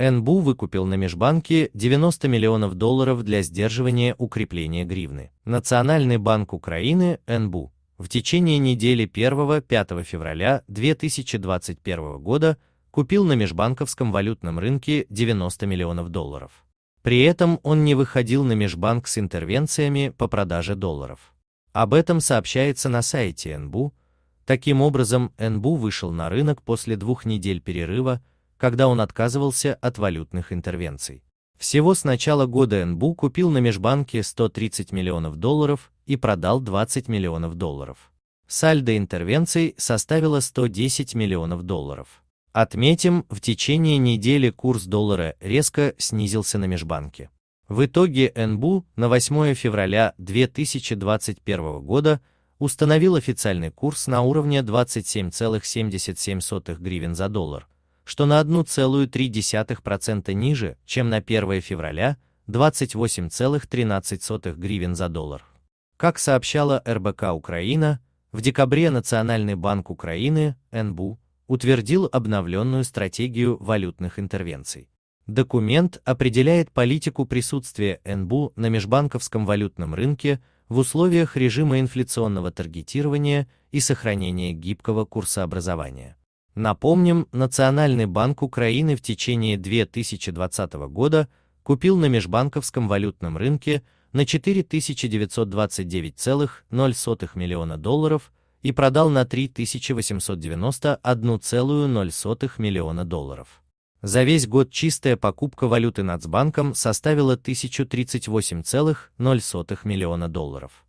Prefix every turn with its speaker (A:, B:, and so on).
A: НБУ выкупил на Межбанке 90 миллионов долларов для сдерживания укрепления гривны. Национальный банк Украины НБУ в течение недели 1-5 февраля 2021 года купил на межбанковском валютном рынке 90 миллионов долларов. При этом он не выходил на межбанк с интервенциями по продаже долларов. Об этом сообщается на сайте НБУ. Таким образом, НБУ вышел на рынок после двух недель перерыва, когда он отказывался от валютных интервенций. Всего с начала года НБУ купил на межбанке 130 миллионов долларов и продал 20 миллионов долларов. Сальдо интервенций составило 110 миллионов долларов. Отметим, в течение недели курс доллара резко снизился на межбанке. В итоге НБУ на 8 февраля 2021 года установил официальный курс на уровне 27,77 гривен за доллар – что на 1,3% ниже, чем на 1 февраля, 28,13 гривен за доллар. Как сообщала РБК Украина, в декабре Национальный банк Украины, НБУ, утвердил обновленную стратегию валютных интервенций. Документ определяет политику присутствия НБУ на межбанковском валютном рынке в условиях режима инфляционного таргетирования и сохранения гибкого курсообразования. Напомним, Национальный банк Украины в течение 2020 года купил на межбанковском валютном рынке на 4929,0 миллиона долларов и продал на 3891,0 миллиона долларов. За весь год чистая покупка валюты Нацбанком составила 1038,0 миллиона долларов.